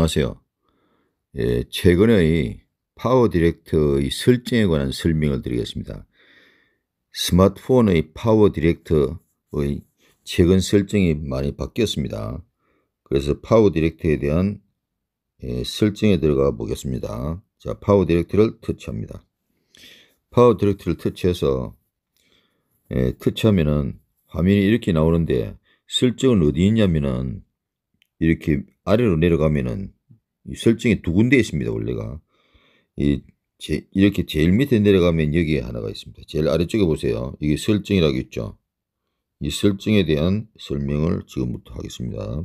안녕하세요. 예, 최근의 파워 디렉터의 설정에 관한 설명을 드리겠습니다. 스마트폰의 파워 디렉터의 최근 설정이 많이 바뀌었습니다. 그래서 파워 디렉터에 대한 예, 설정에 들어가 보겠습니다. 자, 파워 디렉터를 터치합니다. 파워 디렉터를 터치해서 예, 터치하면은 화면이 이렇게 나오는데 설정은 어디 있냐면은 이렇게 아래로 내려가면은 이 설정이 두 군데 있습니다. 원래가 이 제, 이렇게 제일 밑에 내려가면 여기에 하나가 있습니다. 제일 아래쪽에 보세요. 이게 설정이라고 있죠. 이 설정에 대한 설명을 지금부터 하겠습니다.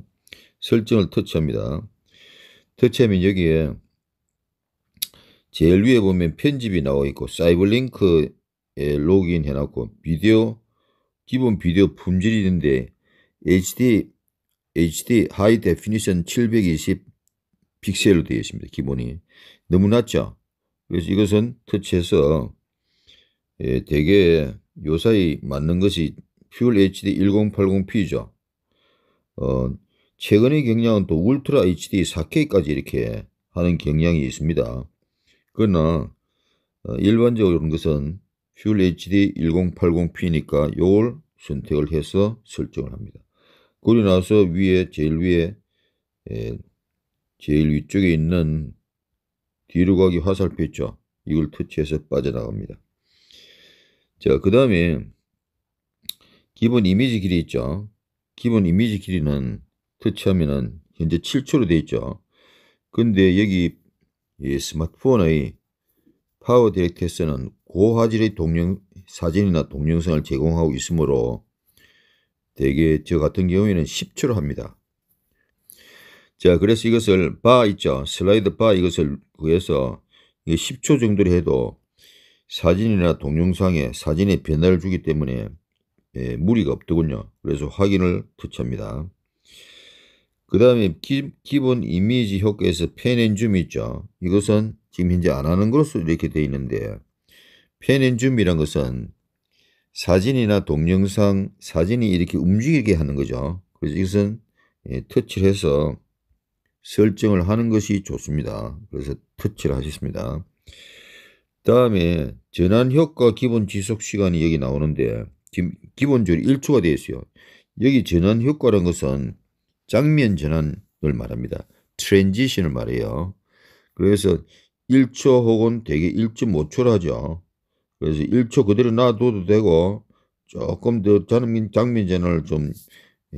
설정을 터치합니다. 터치하면 여기에 제일 위에 보면 편집이 나와 있고 사이버링크에 로그인 해놨고 비디오 기본 비디오 품질이 있는데 HD HD High Definition 720 픽셀로 되어 있습니다. 기본이. 너무 낮죠? 그래서 이것은 터치해서 예, 대개 요사이 맞는 것이 퓨얼 HD 1080p죠. 어, 최근의 경향은 또 울트라 HD 4K까지 이렇게 하는 경향이 있습니다. 그러나 어, 일반적으로 이런 것은 퓨얼 HD 1080p니까 요걸 선택을 해서 설정을 합니다. 그리 나서 위에 제일 위에 예, 제일 위쪽에 있는 뒤로 가기 화살표 있죠. 이걸 터치해서 빠져나갑니다. 자, 그 다음에 기본 이미지 길이 있죠. 기본 이미지 길이는 터치하면은 현재 7초로 되어 있죠. 근데 여기 예, 스마트폰의 파워 디렉터에서는 고화질의 동영 사진이나 동영상을 제공하고 있으므로 대개 저 같은 경우에는 10초로 합니다. 자, 그래서 이것을 바 있죠. 슬라이드 바 이것을 구해서 10초 정도로 해도 사진이나 동영상에 사진의 변화를 주기 때문에 예, 무리가 없더군요. 그래서 확인을 터치합니다. 그 다음에 기본 이미지 효과에서 펜앤줌 있죠. 이것은 지금 현재 안 하는 것으로 이렇게 되어 있는데 펜앤줌이란 것은 사진이나 동영상, 사진이 이렇게 움직이게 하는 거죠. 그래서 이것은 예, 터치를 해서 설정을 하는 것이 좋습니다. 그래서 터치를 하셨습니다. 다음에 전환 효과 기본 지속 시간이 여기 나오는데 지금 기본적으로 1초가 되어 있어요. 여기 전환 효과라는 것은 장면 전환을 말합니다. 트랜지션을 말해요. 그래서 1초 혹은 되게 1.5초를 하죠. 그래서 1초 그대로 놔둬도 되고 조금 더 장면, 장면 전환을 좀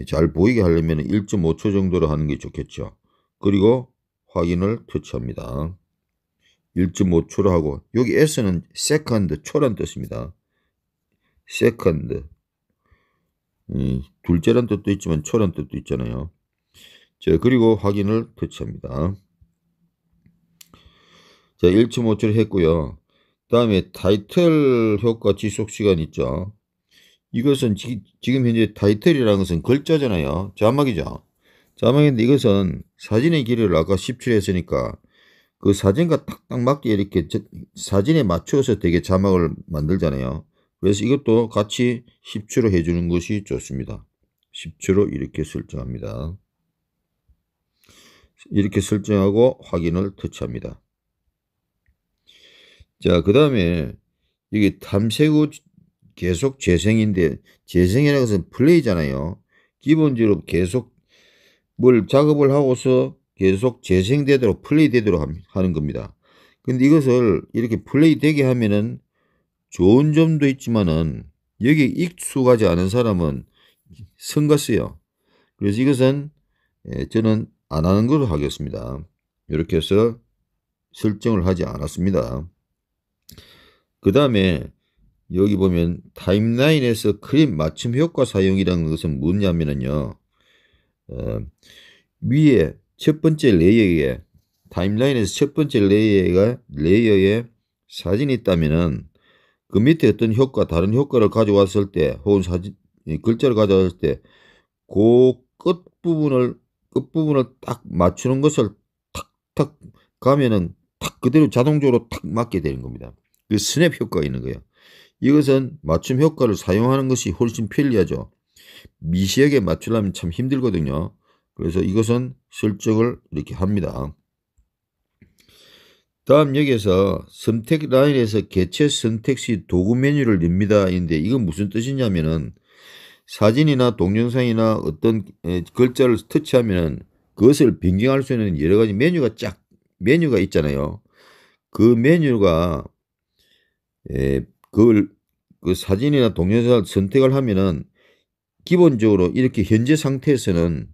잘 보이게 하려면 1.5초 정도로 하는 게 좋겠죠. 그리고 확인을 터치합니다. 1.5초로 하고 여기 S는 s e c o 초란 뜻입니다. s e c o 음, 둘째란 뜻도 있지만 초란 뜻도 있잖아요. 자, 그리고 확인을 터치합니다. 자, 1.5초를 했고요. 그 다음에 타이틀 효과 지속 시간 있죠. 이것은 지, 금 현재 타이틀이라는 것은 글자잖아요. 자막이죠. 자막인데 이것은 사진의 길이를 아까 17 했으니까 그 사진과 딱딱 맞게 이렇게 사진에 맞춰서 되게 자막을 만들잖아요. 그래서 이것도 같이 10초로 해주는 것이 좋습니다. 10초로 이렇게 설정합니다. 이렇게 설정하고 확인을 터치합니다. 자, 그 다음에 여기 탐색 후 계속 재생인데 재생이라는 것은 플레이잖아요. 기본적으로 계속 뭘 작업을 하고서 계속 재생되도록 플레이되도록 하는 겁니다. 근데 이것을 이렇게 플레이되게 하면은 좋은 점도 있지만은 여기 익숙하지 않은 사람은 성가스요. 그래서 이것은 예, 저는 안 하는 걸로 하겠습니다. 이렇게 해서 설정을 하지 않았습니다. 그 다음에 여기 보면 타임라인에서 크림 맞춤 효과 사용이라는 것은 뭐냐면요 어, 위에 첫 번째 레이어에 타임라인에서 첫 번째 레이어가 레이어에 사진이 있다면은 그 밑에 어떤 효과 다른 효과를 가져왔을 때 혹은 사진 글자를 가져왔을 때 그 끝부분을 끝부분을 딱 맞추는 것을 탁 탁 가면은 탁 그대로 자동적으로 탁 맞게 되는 겁니다. 그 스냅 효과가 있는 거예요. 이것은 맞춤 효과를 사용하는 것이 훨씬 편리하죠. 미시하게 맞추려면 참 힘들거든요. 그래서 이것은 설정을 이렇게 합니다. 다음 여기에서 선택 라인에서 개체 선택 시 도구 메뉴를 냅니다. 인데 이건 무슨 뜻이냐면은 사진이나 동영상이나 어떤 글자를 터치하면 그것을 변경할 수 있는 여러 가지 메뉴가 쫙 메뉴가 있잖아요. 그 메뉴가 에, 그걸 그 사진이나 동영상 선택을 하면은 기본적으로 이렇게 현재 상태에서는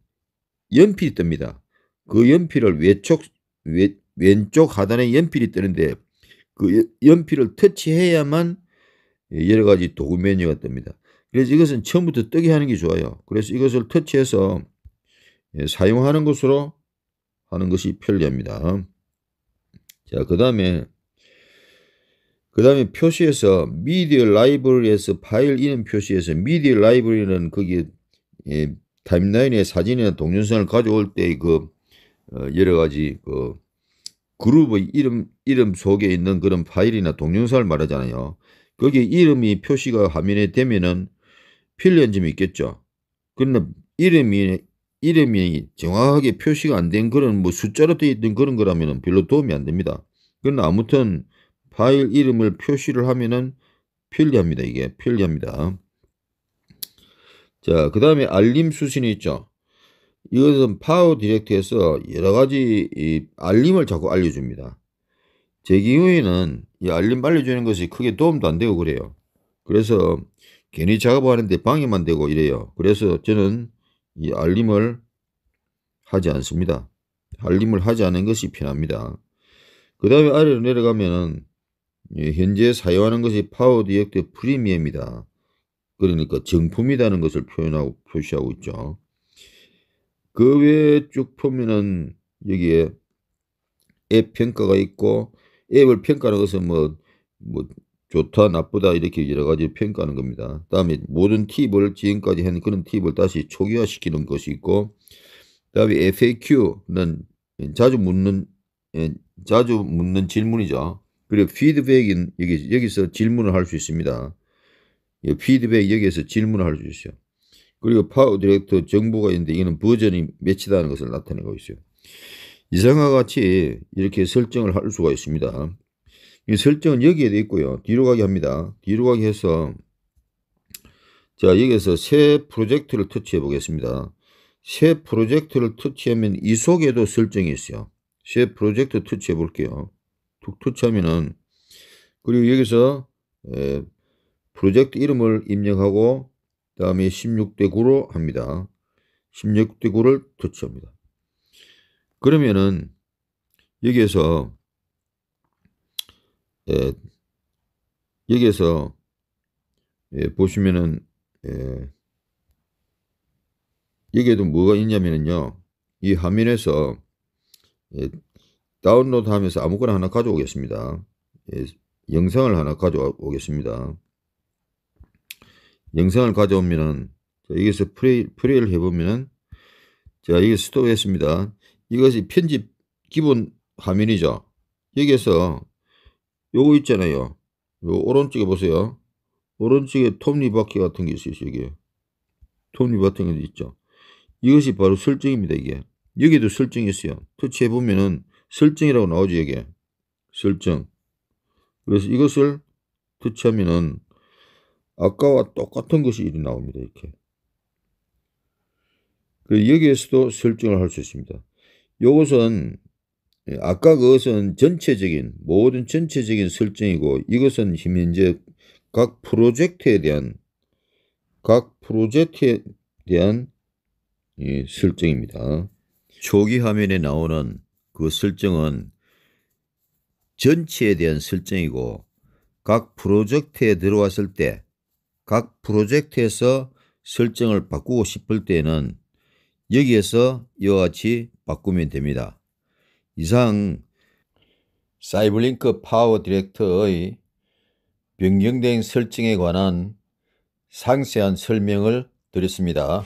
연필이 뜹니다. 그 연필을 왼쪽 외, 왼쪽 하단에 연필이 뜨는데 그 연필을 터치해야만 여러 가지 도구 메뉴가 뜹니다. 그래서 이것은 처음부터 뜨게 하는 게 좋아요. 그래서 이것을 터치해서 예, 사용하는 것으로 하는 것이 편리합니다. 자, 그 다음에 그 다음에 표시에서 미디어 라이브러리에서 파일 이름 표시에서 미디어 라이브러리는 거기에 예, 타임라인에 사진이나 동영상을 가져올 때그 어, 여러 가지 그 그룹의 이름 이름 속에 있는 그런 파일이나 동영상을 말하잖아요. 거기 이름이 표시가 화면에 되면은 필요한 점이 있겠죠. 그런데 이름이 이름이 정확하게 표시가 안 된 그런 뭐 숫자로 되어 있던 그런 거라면은 별로 도움이 안 됩니다. 그러나 아무튼 파일 이름을 표시를 하면은 필리합니다 이게 필리합니다 자, 그 다음에 알림 수신이 있죠. 이것은 파워 디렉트에서 여러 가지 알림을 자꾸 알려줍니다. 제 경우에는 이 알림 알려주는 것이 크게 도움도 안 되고 그래요. 그래서 괜히 작업하는데 방해만 되고 이래요. 그래서 저는 이 알림을 하지 않습니다. 알림을 하지 않은 것이 편합니다. 그 다음에 아래로 내려가면은 예, 현재 사용하는 것이 파워디역트 프리미엄이다. 그러니까 정품이라는 것을 표현하고 표시하고 있죠. 그 외에 쭉 보면은 여기에 앱 평가가 있고 앱을 평가하는 것은 뭐, 뭐 좋다 나쁘다 이렇게 여러 가지 평가하는 겁니다. 다음에 모든 팁을 지금까지 한 그런 팁을 다시 초기화시키는 것이 있고 다음에 FAQ는 자주 묻는 예, 자주 묻는 질문이죠. 그리고 피드백인 여기, 여기서 질문을 할 수 있습니다. 예, 피드백 여기에서 질문을 할 수 있어요. 그리고 파워 디렉터 정보가 있는데 이거는 버전이 매치다는 것을 나타내고 있어요. 이상과 같이 이렇게 설정을 할 수가 있습니다. 이 설정은 여기에도 있고요. 뒤로 가게 합니다. 뒤로 가게 해서 자 여기에서 새 프로젝트를 터치해 보겠습니다. 새 프로젝트를 터치하면 이 속에도 설정이 있어요. 새 프로젝트 터치해 볼게요. 툭 터치하면은 그리고 여기서 에, 프로젝트 이름을 입력하고 다음에 16대 9로 합니다. 16대 9를 터치합니다. 그러면은 여기에서 에, 여기에서 에, 보시면은 에, 여기에도 뭐가 있냐면요 이 화면에서 예, 다운로드 하면서 아무거나 하나 가져오겠습니다. 예, 영상을 하나 가져오겠습니다. 영상을 가져오면은 자, 여기서 프레이, 프레이를 해보면은 자 여기 스톱 했습니다. 이것이 편집 기본 화면이죠. 여기에서 요거 있잖아요. 요 오른쪽에 보세요. 오른쪽에 톱니바퀴 같은 게 있어요. 여기 톱니바퀴 같은 게 있죠. 이것이 바로 설정입니다. 이게 여기도 설정이 있어요. 터치해보면은 설정이라고 나오죠 여기에 설정 그래서 이것을 터치하면은 아까와 똑같은 것이 이리 나옵니다 이렇게 그리고 여기에서도 설정을 할 수 있습니다 이것은 예, 아까 그것은 전체적인 모든 전체적인 설정이고 이것은 현재 각 프로젝트에 대한 각 프로젝트에 대한 예, 설정입니다. 초기 화면에 나오는 그 설정은 전체에 대한 설정이고 각 프로젝트에 들어왔을 때 각 프로젝트에서 설정을 바꾸고 싶을 때는 여기에서 이와 같이 바꾸면 됩니다. 이상 사이블링크 파워 디렉터의 변경된 설정에 관한 상세한 설명을 드렸습니다.